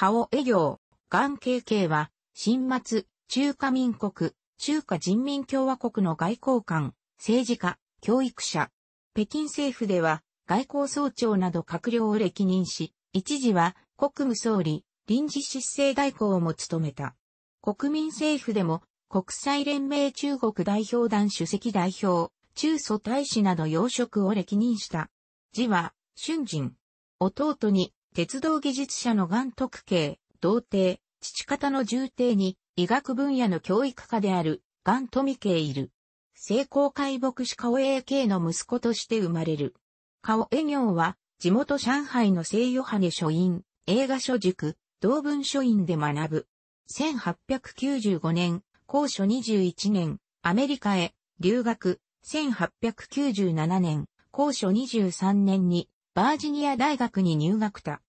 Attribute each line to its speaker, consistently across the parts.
Speaker 1: 顔営業、眼経系は、新末、中華民国、中華人民共和国の外交官、政治家、教育者。北京政府では、外交総長など閣僚を歴任し、一時は国務総理、臨時執政代行も務めた。国民政府でも、国際連盟中国代表団主席代表、中蘇大使など要職を歴任した。字は、春人。弟に、鉄道技術者の元特慶、童貞、父方の重帝に、医学分野の教育家である、元富系いる。成功解牧師顔栄系の息子として生まれる。顔栄業は、地元上海の聖ヨハネ書院、映画書塾、同文書院で学ぶ。1895年、高所21年、アメリカへ、留学。1897年、高所23年に、バージニア大学に入学た。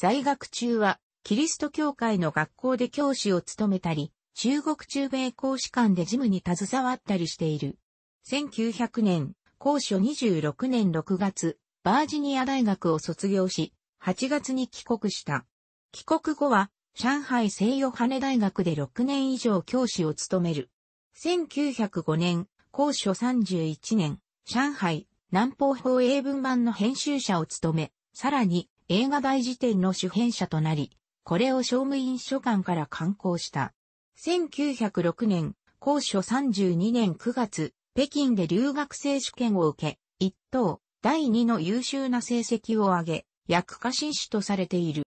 Speaker 1: 在学中は、キリスト教会の学校で教師を務めたり、中国中米公使館で事務に携わったりしている。1900年、高所26年6月、バージニア大学を卒業し、8月に帰国した。帰国後は、上海西洋羽大学で6年以上教師を務める。1905年、高所31年、上海南方法英文版の編集者を務め、さらに映画大辞典の主編者となり、これを商務院書館から刊行した。1906年、公書32年9月、北京で留学生試験を受け、一等、第二の優秀な成績を上げ、薬科新種とされている。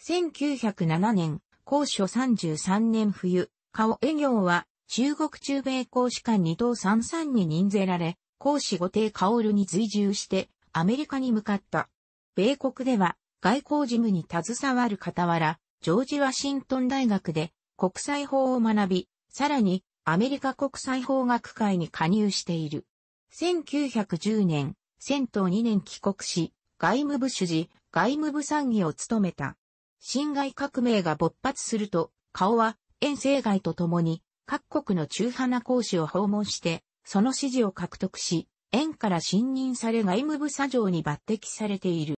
Speaker 1: 1907年、公書33年冬、顔営業は中国中米公使館二等三三に任ぜられ、公使五帝薫に追従してアメリカに向かった。米国では外交事務に携わる傍ら、ジョージ・ワシントン大学で国際法を学び、さらにアメリカ国際法学会に加入している。1910年、戦闘2年帰国し、外務部主事、外務部参議を務めた。侵害革命が勃発すると、顔は遠征外とともに各国の中派な講師を訪問して、その支持を獲得し、縁から信任され外務部作上に抜擢されている。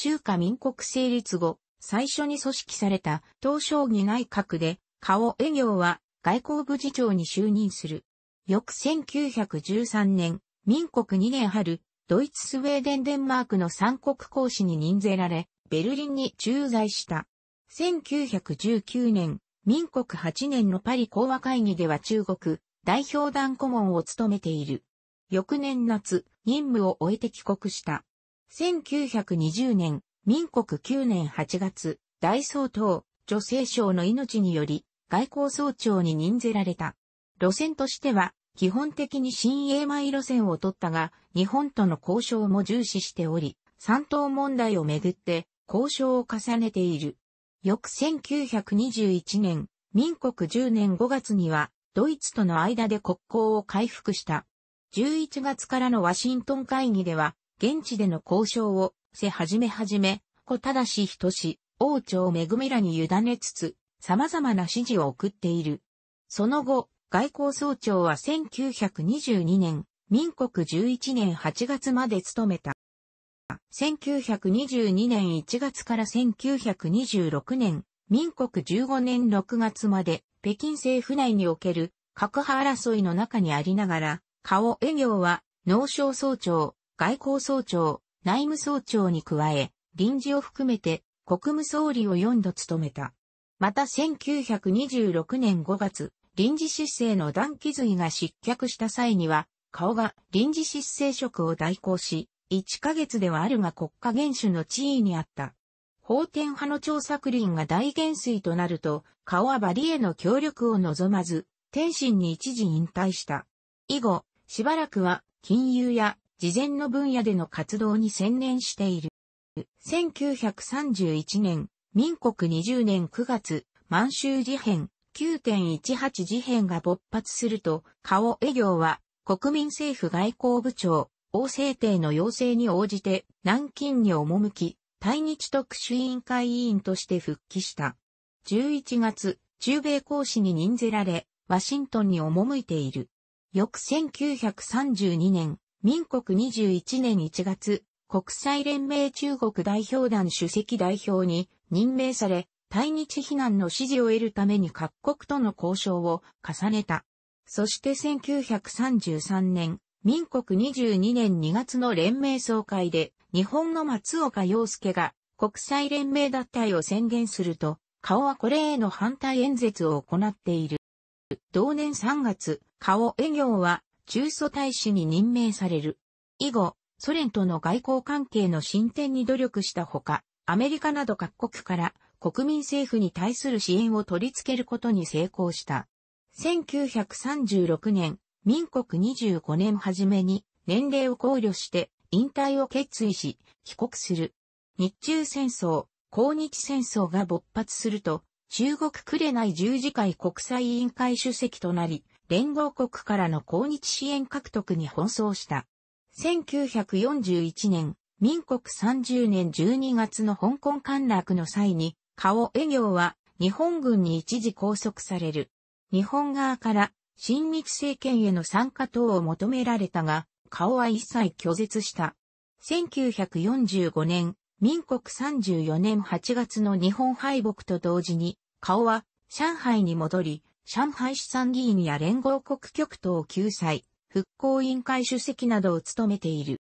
Speaker 1: 中華民国成立後、最初に組織された東商議内閣で、顔営業は外交部次長に就任する。翌1913年、民国2年春、ドイツスウェーデンデンマークの三国公使に任ぜられ、ベルリンに駐在した。1919年、民国8年のパリ講和会議では中国代表団顧問を務めている。翌年夏、任務を終えて帰国した。1920年、民国9年8月、大総統、女性省の命により、外交総長に任ぜられた。路線としては、基本的に新英米路線を取ったが、日本との交渉も重視しており、三島問題をめぐって、交渉を重ねている。翌1921年、民国10年5月には、ドイツとの間で国交を回復した。11月からのワシントン会議では、現地での交渉を、せ始め始め、子正し人し、王朝恵みらに委ねつつ、様々な指示を送っている。その後、外交総長は1922年、民国11年8月まで務めた。1922年1月から1926年、民国15年6月まで、北京政府内における、核派争いの中にありながら、顔営業は、農商総長、外交総長、内務総長に加え、臨時を含めて国務総理を4度務めた。また1926年5月、臨時失政の段気髄が失脚した際には、顔が臨時失政職を代行し、1ヶ月ではあるが国家元首の地位にあった。法天派の調作林が大元帥となると、顔はバリへの協力を望まず、天心に一時引退した。以後、しばらくは金融や事前の分野での活動に専念している。1931年、民国20年9月、満州事変、9.18事変が勃発すると、顔営業は国民政府外交部長、王政帝の要請に応じて南京に赴き、対日特殊委員会委員として復帰した。11月、中米公使に任ぜられ、ワシントンに赴いている。翌1932年、民国21年1月、国際連盟中国代表団主席代表に任命され、対日非難の支持を得るために各国との交渉を重ねた。そして1933年、民国22年2月の連盟総会で、日本の松岡洋介が国際連盟脱退を宣言すると、顔はこれへの反対演説を行っている。同年3月、顔営業は中祖大使に任命される。以後、ソ連との外交関係の進展に努力したほか、アメリカなど各国から国民政府に対する支援を取り付けることに成功した。1936年、民国25年初めに年齢を考慮して引退を決意し、帰国する。日中戦争、抗日戦争が勃発すると、中国くれない十字会国際委員会主席となり、連合国からの抗日支援獲得に奔走した。1941年、民国30年12月の香港陥落の際に、カオ・エギョは日本軍に一時拘束される。日本側から親日政権への参加等を求められたが、カオは一切拒絶した。1945年、民国34年8月の日本敗北と同時に、カオは上海に戻り、上海市参議院や連合国局等救済、復興委員会主席などを務めている。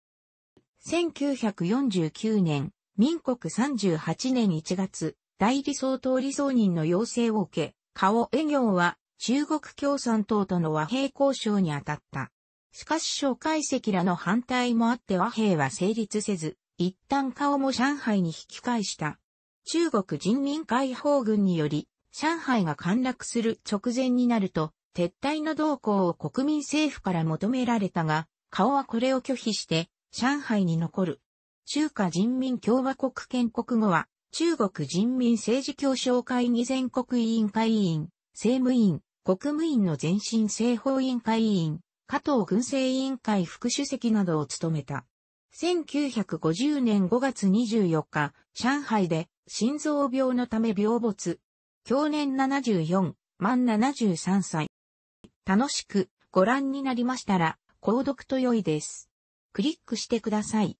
Speaker 1: 1949年、民国38年1月、代理総統理総人の要請を受け、顔営業は中国共産党との和平交渉に当たった。しかし蒋介石らの反対もあって和平は成立せず、一旦顔も上海に引き返した。中国人民解放軍により上海が陥落する直前になると、撤退の動向を国民政府から求められたが、顔はこれを拒否して、上海に残る。中華人民共和国建国後は、中国人民政治協商会議全国委員会委員、政務委員、国務院の前身政法委員会委員、加藤軍政委員会副主席などを務めた。1950年5月24日、上海で心臓病のため病没、去年74、満73歳。楽しくご覧になりましたら、購読と良いです。クリックしてください。